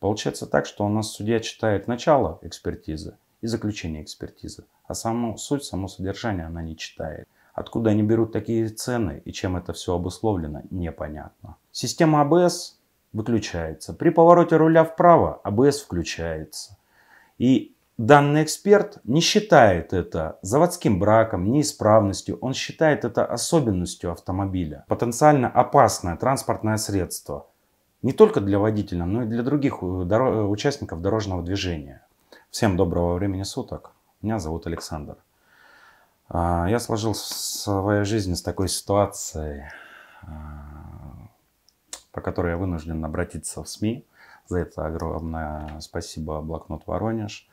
Получается так, что у нас судья читает начало экспертизы и заключение экспертизы, а саму суть, само содержание она не читает. Откуда они берут такие цены и чем это все обусловлено, непонятно. Система АБС выключается. При повороте руля вправо АБС включается. И данный эксперт не считает это заводским браком, неисправностью, он считает это особенностью автомобиля. Потенциально опасное транспортное средство не только для водителя, но и для других э, э, участников дорожного движения. Всем доброго времени суток. Меня зовут Александр. А, я сложил свою жизнь с такой ситуацией, а, по которой я вынужден обратиться в СМИ. За это огромное спасибо блокнот Воронеж.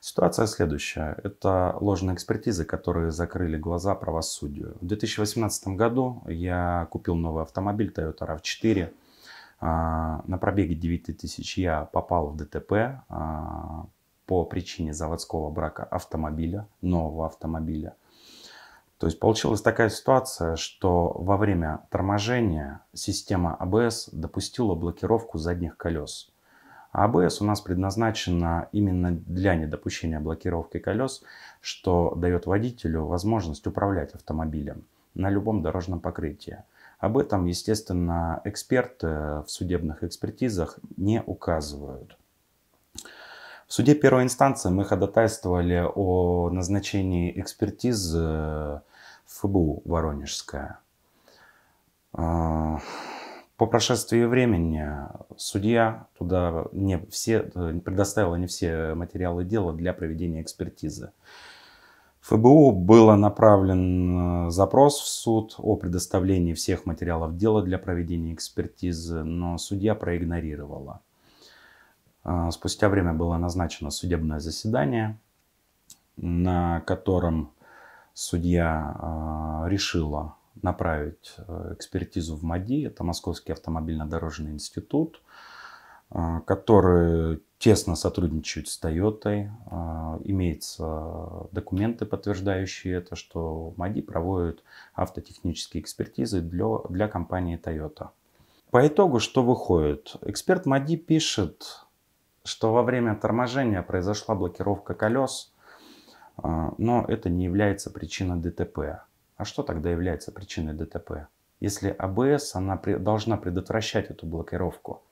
Ситуация следующая. Это ложные экспертизы, которые закрыли глаза правосудию. В 2018 году я купил новый автомобиль Toyota RAV4. А, на пробеге 9000 я попал в ДТП а, по причине заводского брака автомобиля, нового автомобиля. То есть получилась такая ситуация, что во время торможения система АБС допустила блокировку задних колес. А АБС у нас предназначена именно для недопущения блокировки колес, что дает водителю возможность управлять автомобилем на любом дорожном покрытии. Об этом, естественно, эксперты в судебных экспертизах не указывают. В суде первой инстанции мы ходатайствовали о назначении экспертизы э, в ФБУ Воронежская. Э, по прошествии времени судья туда не все, э, предоставила не все материалы дела для проведения экспертизы. ФБУ было направлен э, запрос в суд о предоставлении всех материалов дела для проведения экспертизы, но судья проигнорировала. Э, спустя время было назначено судебное заседание, на котором судья э, решила направить экспертизу в МАДИ, это Московский автомобильно-дорожный институт, который тесно сотрудничают с Toyota. А, имеются документы, подтверждающие это, что МАДИ проводит автотехнические экспертизы для, для компании Toyota. По итогу что выходит? Эксперт МАДИ пишет, что во время торможения произошла блокировка колес, а, но это не является причиной ДТП. А что тогда является причиной ДТП? Если АБС, она должна предотвращать эту блокировку –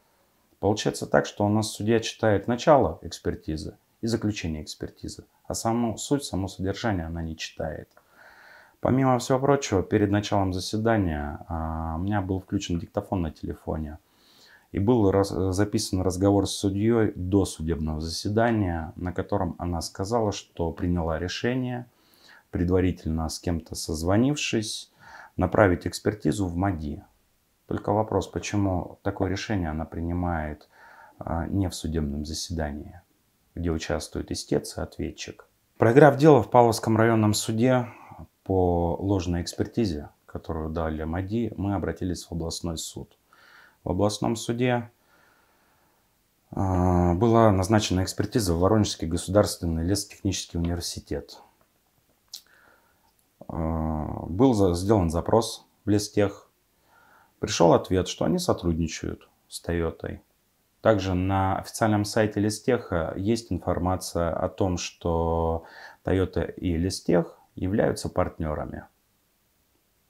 Получается так, что у нас судья читает начало экспертизы и заключение экспертизы, а саму суть, само содержание она не читает. Помимо всего прочего, перед началом заседания а, у меня был включен диктофон на телефоне. И был раз, записан разговор с судьей до судебного заседания, на котором она сказала, что приняла решение, предварительно с кем-то созвонившись, направить экспертизу в МАДИ, только вопрос, почему такое решение она принимает а, не в судебном заседании, где участвует истец и ответчик. Проиграв дело в Павловском районном суде по ложной экспертизе, которую дали МАДИ, мы обратились в областной суд. В областном суде а, была назначена экспертиза в Воронежский государственный лесотехнический университет. А, был сделан запрос в лестех Пришел ответ, что они сотрудничают с Toyota. Также на официальном сайте Листеха э, есть информация о том, что Toyota и Листех являются партнерами.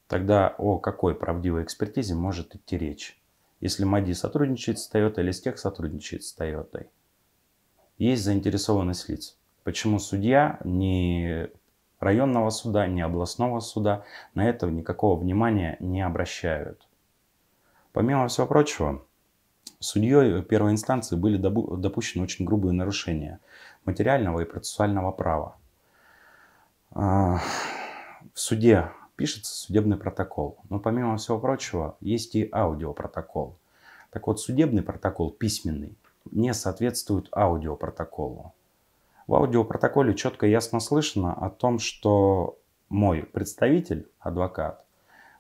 Тогда о какой правдивой экспертизе может идти речь? Если МАДИ сотрудничает с Toyota, Листех сотрудничает с Toyota. Есть заинтересованность лиц. Почему судья не районного суда, ни областного суда на это никакого внимания не обращают. Помимо всего прочего, судьей первой инстанции были допущены очень грубые нарушения материального и процессуального права. А, в суде пишется судебный протокол, но помимо всего прочего есть и аудиопротокол. Так вот, судебный протокол письменный не соответствует аудиопротоколу. В аудиопротоколе четко и ясно слышно о том, что мой представитель, адвокат,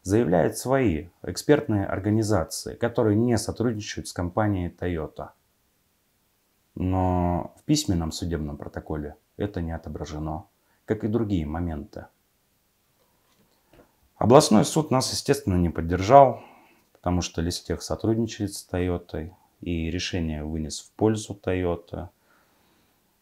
заявляют свои экспертные организации, которые не сотрудничают с компанией Toyota. Но в письменном судебном протоколе это не отображено, как и другие моменты. Областной суд нас, естественно, не поддержал, потому что Листех сотрудничает с Toyota и решение вынес в пользу Toyota –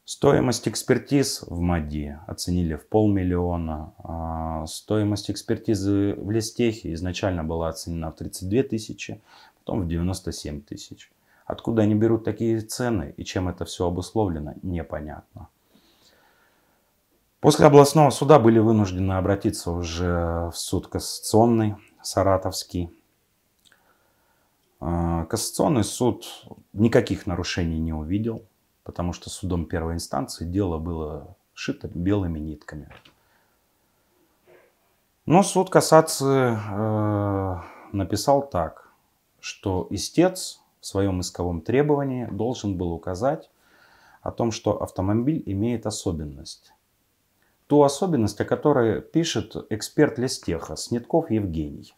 Стоимость экспертиз в МАДИ оценили в полмиллиона. А, стоимость экспертизы в Листехе изначально была оценена в 32 тысячи, потом в 97 тысяч. Откуда они берут такие цены и чем это все обусловлено, непонятно. После областного суда были вынуждены обратиться уже в суд кассационный, саратовский. А, кассационный суд никаких нарушений не увидел потому что судом первой инстанции дело было шито белыми нитками. Но суд касации э, написал так, что истец в своем исковом требовании должен был указать о том, что автомобиль имеет особенность. Ту особенность, о которой пишет эксперт Лестеха, Снитков Евгений.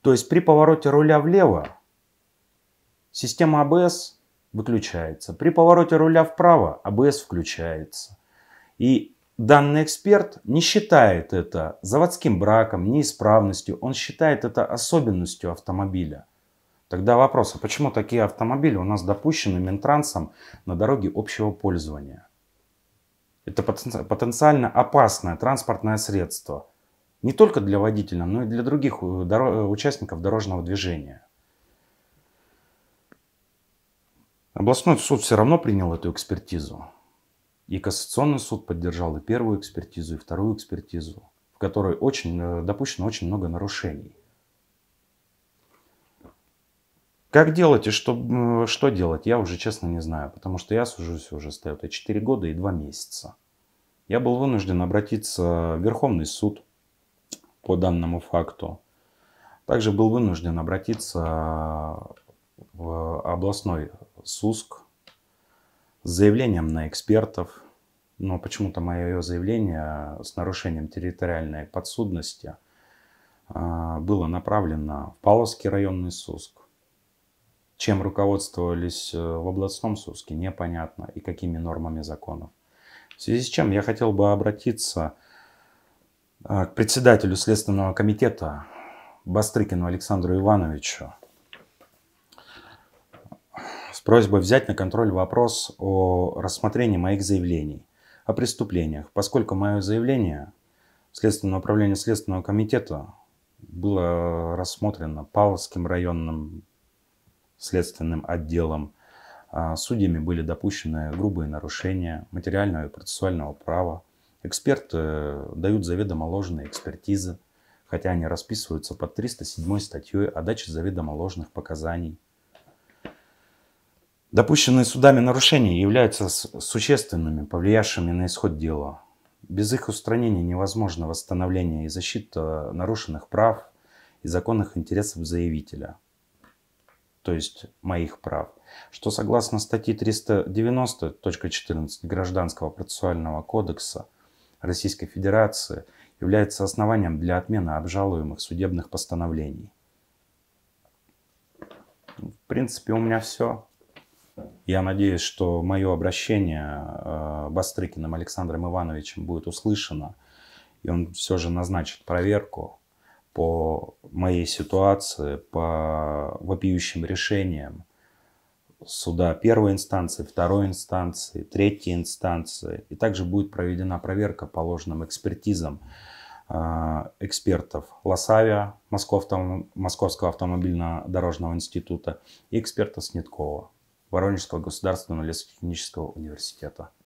То есть при повороте руля влево система АБС выключается. При повороте руля вправо АБС включается. И данный эксперт не считает это заводским браком, неисправностью. Он считает это особенностью автомобиля. Тогда вопрос, а почему такие автомобили у нас допущены Минтрансом на дороге общего пользования? Это потенциально опасное транспортное средство. Не только для водителя, но и для других э, э, участников дорожного движения. Областной суд все равно принял эту экспертизу. И Кассационный суд поддержал и первую экспертизу, и вторую экспертизу, в которой очень, э, допущено очень много нарушений. Как делать и что, что делать, я уже честно не знаю, потому что я сужусь уже с Toyota 4 года и 2 месяца. Я был вынужден обратиться в Верховный суд по данному факту. Также был вынужден обратиться в э, областной СУСК с заявлением на экспертов, но почему-то мое заявление с нарушением территориальной подсудности а, было направлено в Павловский районный СУСК. Чем руководствовались э, в областном СУСКе, непонятно, и какими нормами законов. В связи с чем я хотел бы обратиться а, к председателю Следственного комитета Бастрыкину Александру Ивановичу просьбой взять на контроль вопрос о рассмотрении моих заявлений о преступлениях, поскольку мое заявление Следственного управления Следственного комитета было рассмотрено Павловским районным следственным отделом. А, судьями были допущены грубые нарушения материального и процессуального права. Эксперты э, дают заведомо ложные экспертизы, хотя они расписываются под 307 статьей о даче заведомо ложных показаний. Допущенные судами нарушения являются существенными, повлиявшими на исход дела. Без их устранения невозможно восстановление и защита нарушенных прав и законных интересов заявителя, то есть моих прав, что согласно статье 390.14 Гражданского процессуального кодекса Российской Федерации является основанием для отмены обжалуемых судебных постановлений. В принципе, у меня все. Я надеюсь, что мое обращение э, Бастрыкиным Александром Ивановичем будет услышано, и он все же назначит проверку по моей ситуации, по вопиющим решениям суда первой инстанции, второй инстанции, третьей инстанции. И также будет проведена проверка по ложным экспертизам э, экспертов Лосавия, Московского автомобильно-дорожного института и эксперта Сниткова. Воронежского государственного лесотехнического университета.